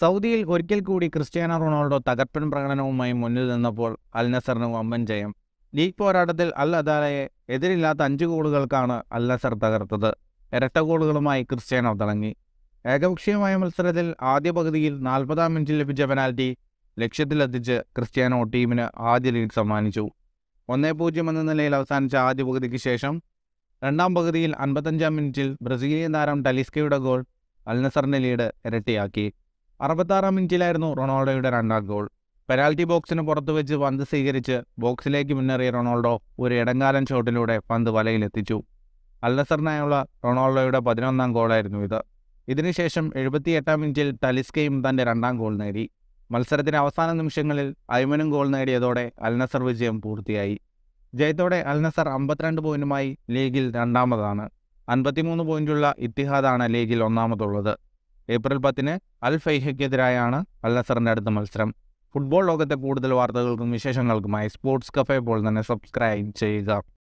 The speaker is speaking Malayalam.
സൗദിയിൽ ഒരിക്കൽ കൂടി ക്രിസ്ത്യാനോ റൊണാൾഡോ തകർപ്പൻ പ്രകടനവുമായി മുന്നിൽ നിന്നപ്പോൾ അൽ നസറിന് വമ്പൻ ജയം ലീഗ് പോരാട്ടത്തിൽ അൽ അദാലയെ എതിരില്ലാത്ത അഞ്ച് ഗോളുകൾക്കാണ് അൽ നസർ തകർത്തത് ഇരട്ട ഗോളുകളുമായി ക്രിസ്ത്യാനോ തിളങ്ങി ഏകപക്ഷീയമായ മത്സരത്തിൽ ആദ്യ പകുതിയിൽ നാൽപ്പതാം മിനിറ്റിൽ ലഭിച്ച പെനാൽറ്റി ലക്ഷ്യത്തിലെത്തിച്ച് ക്രിസ്ത്യാനോ ടീമിന് ആദ്യ ലീഡ് സമ്മാനിച്ചു ഒന്നേ പൂജ്യം എന്ന നിലയിൽ അവസാനിച്ച ആദ്യ പകുതിക്ക് ശേഷം രണ്ടാം പകുതിയിൽ അൻപത്തഞ്ചാം മിനിറ്റിൽ ബ്രസീലിയൻ താരം ടലിസ്കയുടെ ഗോൾ നസറിന്റെ ലീഡ് ഇരട്ടിയാക്കി അറുപത്താറാം മിനിറ്റിലായിരുന്നു റൊണാൾഡോയുടെ രണ്ടാം ഗോൾ പെനാൽറ്റി ബോക്സിന് പുറത്തു വെച്ച് പന്ത് സ്വീകരിച്ച് ബോക്സിലേക്ക് മുന്നേറിയ റൊണാൾഡോ ഒരു ഇടങ്കാലൻ ഷോട്ടിലൂടെ പന്ത് വലയിലെത്തിച്ചു അൽനസറിനായുള്ള റൊണാൾഡോയുടെ പതിനൊന്നാം ഗോളായിരുന്നു ഇത് ഇതിനുശേഷം എഴുപത്തിയെട്ടാം മിനിറ്റിൽ തലിസ്കയും തൻ്റെ രണ്ടാം ഗോൾ നേടി മത്സരത്തിൻ്റെ അവസാന നിമിഷങ്ങളിൽ ഐമനും ഗോൾ നേടിയതോടെ അൽനസർ വിജയം പൂർത്തിയായി ജയത്തോടെ അൽനസർ അമ്പത്തിരണ്ട് പോയിന്റുമായി ലീഗിൽ രണ്ടാമതാണ് അൻപത്തിമൂന്ന് പോയിന്റുള്ള ഇത്തിഹാദാണ് ലീഗിൽ ഒന്നാമതുള്ളത് ഏപ്രിൽ പത്തിന് അൽ ഫൈഹയ്ക്കെതിരായാണ് അൽ നസറിൻ്റെ അടുത്ത മത്സരം ഫുട്ബോൾ ലോകത്തെ കൂടുതൽ വാർത്തകൾക്കും വിശേഷങ്ങൾക്കുമായി സ്പോർട്സ് കഫേ പോൾ തന്നെ സബ്സ്ക്രൈബ് ചെയ്യുക